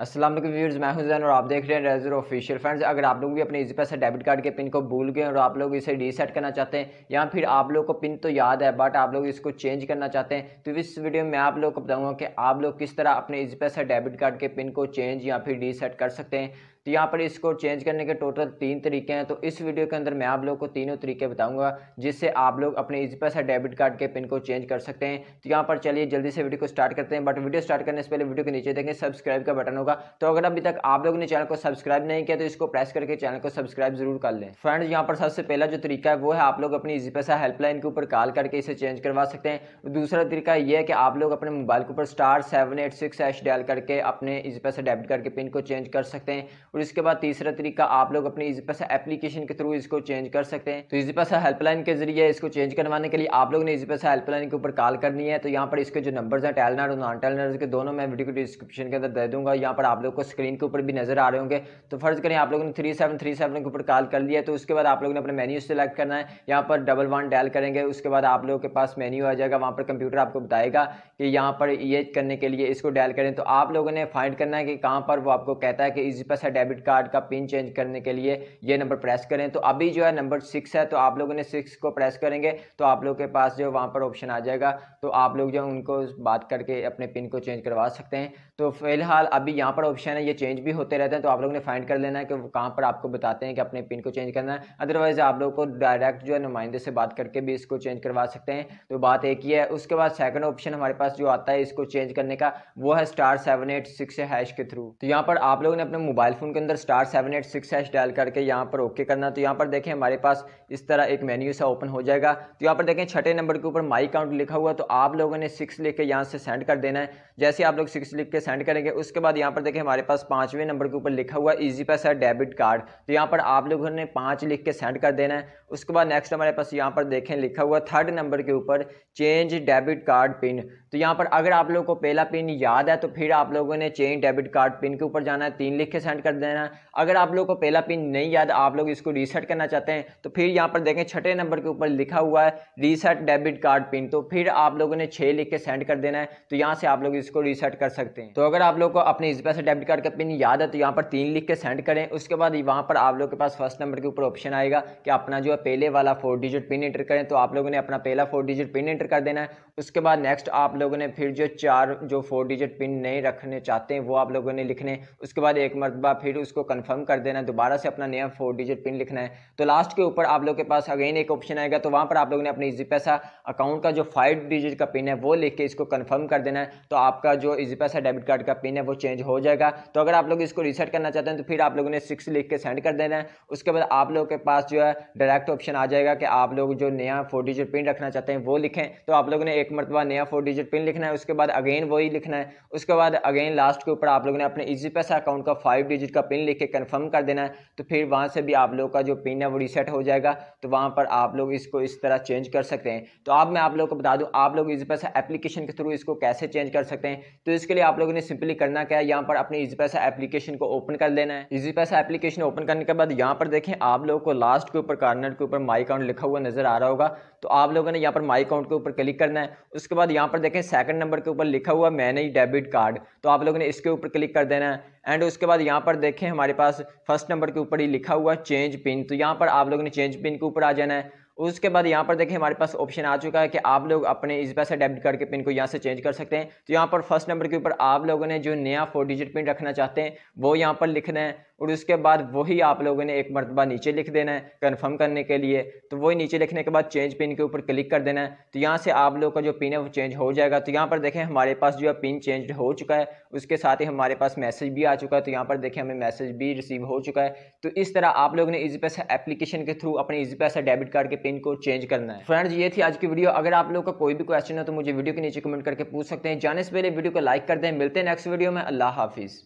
असलम व्यवर्स मैं हुसैन और आप देख रहे हैं रेजर ऑफिशियल फ्रेंड्स अगर आप लोग भी अपने इस पैसा डेबिट कार्ड के पिन को भूल गए और आप लोग इसे रीसेट करना चाहते हैं या फिर आप लोग को पिन तो याद है बट आप लोग इसको चेंज करना चाहते हैं तो इस वीडियो में आप लोग को बताऊंगा कि आप लोग किस तरह अपने इस पैसा डेबिट कार्ड के पिन को चेंज या फिर रीसेट कर सकते हैं तो यहाँ पर इसको चेंज करने के टोटल तीन तरीके हैं तो इस वीडियो के अंदर मैं आप लोग को तीनों तरीके बताऊंगा जिससे आप लोग अपने इजी पैसा डेबिट कार्ड के पिन को चेंज कर सकते हैं तो यहाँ पर चलिए जल्दी से वीडियो को स्टार्ट करते हैं बट वीडियो स्टार्ट करने से पहले वीडियो के नीचे देखें सब्सक्राइब का बटन होगा तो अगर अभी तक आप लोग ने चैनल को सब्सक्राइब नहीं किया तो इसको प्रेस करके चैनल को सब्सक्राइब जरूर कर लें फ्रेंड्स यहाँ पर सबसे पहला जो तरीका है वो है आप लोग अपनी इजी पैसा हेल्पलाइन के ऊपर कॉल करके इसे चेंज करवा सकते हैं दूसरा तरीका यह है कि आप लोग अपने मोबाइल के ऊपर star seven eight six hash dial करके अपने इजी पैसा डेबिट कार्ड के पिन को चेंज कर सकते हैं और इसके बाद तीसरा तरीका आप लोग अपने पैसा एप्लीकेशन के थ्रू इसको चेंज कर सकते हैं तो इजी पैसा हेल्पलाइन के जरिए इसको चेंज करवाने के लिए आप लोग ने इजी पैसा हेल्पलाइन के ऊपर कॉल करनी है तो यहाँ पर इसके जो नंबर है टेलनर और नॉन टेलनर के दोनों मैं वीडियो को डिस्क्रिप्शन के अंदर दे दूंगा यहाँ पर आप लोग को स्क्रीन के ऊपर भी नजर आ रहे होंगे तो फर्ज करें आप लोगों ने थ्री सेवन थ्री सेवन के ऊपर कॉल कर लिया तो उसके बाद आप लोगों ने अपने मेन्यू सेलेक्ट करना है यहाँ पर डबल वन डायल करेंगे उसके बाद आप लोगों के पास मेन्यू आ जाएगा वहाँ पर कंप्यूटर आपको बताएगा कि यहाँ पर ये करने के लिए इसको डायल करें तो आप लोगों ने फाइंड करना है कि कहाँ पर वो आपको कहता है कि इजी पैसा डेबिट कार्ड का पिन चेंज करने के लिए ये नंबर प्रेस करें तो अभी जो है नंबर सिक्स है तो आप लोगों ने सिक्स को प्रेस करेंगे तो आप लोग के पास जो वहाँ पर ऑप्शन आ जाएगा तो आप लोग जो उनको बात करके अपने पिन को चेंज करवा सकते हैं तो फिलहाल अभी यहाँ पर ऑप्शन है ये चेंज भी होते रहते हैं तो आप लोगों ने फाइंड कर लेना है कि कहाँ पर आपको बताते हैं कि अपने पिन को चेंज करना है अदरवाइज़ आप लोग को डायरेक्ट जो है नुमाइंदे से बात करके भी इसको चेंज करवा सकते हैं तो बात एक ही है उसके बाद सेकंड ऑप्शन हमारे पास जो आता है इसको चेंज करने का वो है star seven eight six hash के थ्रू तो यहाँ पर आप लोगों ने अपने मोबाइल फ़ोन के अंदर star seven eight six hash dial करके यहाँ पर ओके करना तो यहाँ पर देखें हमारे पास इस तरह एक मेन्यू सा ओपन हो जाएगा तो यहाँ पर देखें छठे नंबर के ऊपर माई काउंट लिखा हुआ तो आप लोगों ने सिक्स लिख के यहाँ से सेंड कर देना है जैसे आप लोग सिक्स लिख के सेंड करेंगे उसके बाद यहाँ पर देखें हमारे पास पाँचवें नंबर के ऊपर लिखा हुआ ईजी पैसा डेबिट कार्ड तो यहाँ पर आप लोगों ने पाँच लिख के सेंड कर देना है उसके बाद नेक्स्ट हमारे पास यहाँ पर देखें लिखा हुआ थर्ड नंबर के ऊपर चेंज डेबिट कार्ड पिन तो यहाँ पर अगर आप लोगों को पहला पिन याद है तो फिर आप लोगों ने चेंज डेबिट कार्ड पिन के ऊपर जाना है तीन लिख के सेंड कर देना देना अगर आप लोग को पहला पिन नहीं याद आप लोग इसको रीसेट करना चाहते हैं तो फिर यहाँ पर देखें छठे नंबर के ऊपर लिखा हुआ है रीसेट डेबिट कार्ड पिन तो फिर आप लोगों ने छः लिख के सेंड कर देना है तो यहाँ से आप लोग इसको रीसेट कर सकते हैं तो अगर आप लोग को अपने इस पैसे डेबिट कार्ड का पिन याद है तो यहाँ पर तीन लिख के सेंड करें उसके बाद वहाँ पर आप लोग के पास फर्स्ट नंबर के ऊपर ऑप्शन आएगा कि अपना जो है पहले वाला फोर डिजिट पिन एंटर करें तो आप लोगों ने अपना पहला फोर डिजिट पिन एंटर कर देना है उसके बाद नेक्स्ट आप लोगों ने फिर जो चार जो फोर डिजिट पिन नहीं रखने चाहते हैं वो आप लोगों ने लिखने उसके बाद एक मरतबा फिर उसको कंफर्म कर देना है दोबारा से अपना नया फोर डिजिट पिन लिखना है तो लास्ट के ऊपर आप लोग के पास अगेन एक ऑप्शन आएगा तो वहाँ पर आप लोग ने अपने इजी पैसा अकाउंट का जो फाइव डिजिट का पिन है वो लिख के इसको कन्फर्म कर देना है तो आपका जो इजी पैसा डेबिट कार्ड का पिन है वो चेंज हो जाएगा तो अगर आप लोग इसको रिसेट करना चाहते हैं तो फिर आप लोगों ने सिक्स लिख के सेंड कर देना है उसके बाद आप लोग के पास जो है डायरेक्ट ऑप्शन आ जाएगा कि आप लोग जो नया फोर डिजिट पिन रखना चाहते हैं वो लिखें तो आप लोगों ने एक मरतबा नया फोर डिजिट पिन लिखना है उसके बाद अगेन वही लिखना है उसके बाद अगेन लास्ट के ऊपर आप लोगों ने अपने इजी पैसा अकाउंट का फाइव डिजिट का पिन लिख के कन्फर्म कर देना है तो फिर वहाँ से भी आप लोग का जो पिन है वो रीसेट हो जाएगा तो वहाँ पर आप लोग इसको इस तरह चेंज कर सकते हैं तो अब मैं आप लोग को बता दूँ आप लोग इजपैसा एप्लीकेशन के थ्रू इसको कैसे चेंज कर सकते हैं तो इसके लिए आप लोगों ने सिंपली करना क्या है यहाँ पर अपनी इजपैसा एप्लीकेशन को ओपन कर लेना है इजपैसा एप्लीकेशन ओपन करने के बाद यहाँ पर देखें आप लोगों को लास्ट के ऊपर कार्नर के ऊपर माई अकाउंट लिखा हुआ नजर आ रहा होगा तो आप लोगों ने यहाँ पर माई अकाउंट के ऊपर क्लिक करना है उसके बाद यहाँ पर देखें सेकंड नंबर के ऊपर लिखा हुआ मैनेज डेबिट कार्ड तो आप लोगों ने इसके ऊपर क्लिक कर देना है एंड उसके बाद यहाँ पर देखें हमारे पास फर्स्ट नंबर के ऊपर ही लिखा हुआ है चेंज पिन तो यहाँ पर आप लोगों ने चेंज पिन के ऊपर आ जाना है उसके बाद यहाँ पर देखें हमारे पास ऑप्शन आ चुका है कि आप लोग अपने इस पैसे डेबिट कार्ड के पिन को यहाँ से चेंज कर सकते हैं तो यहाँ पर फर्स्ट नंबर के ऊपर आप लोगों ने जो नया फोर डिजिट पिन रखना चाहते हैं वो यहाँ पर लिखना है और उसके बाद वही आप लोगों ने एक मरतबा नीचे लिख देना है कन्फर्म करने के लिए तो वही नीचे लिखने के बाद चेंज पिन के ऊपर क्लिक कर देना है तो यहाँ से आप लोग का जो पिन है वो चेंज हो जाएगा तो यहाँ पर देखें हमारे पास जो है पिन चेंज हो चुका है उसके साथ ही हमारे पास मैसेज भी आ चुका है तो यहाँ पर देखें हमें मैसेज भी रिसीव हो चुका है तो इस तरह आप लोगों ने इजी पैसा एप्लीकेशन के थ्रू अपने इजी पैसा डेबिट कार्ड के पिन को चेंज करना है फ्रेंड्स ये थी आज की वीडियो अगर आप लोगों का कोई भी क्वेश्चन है तो मुझे वीडियो के नीचे कमेंट करके पूछ सकते हैं जाने से पहले वीडियो को लाइक कर दें मिलते हैं नेक्स्ट वीडियो में अल्लाह हाफिज़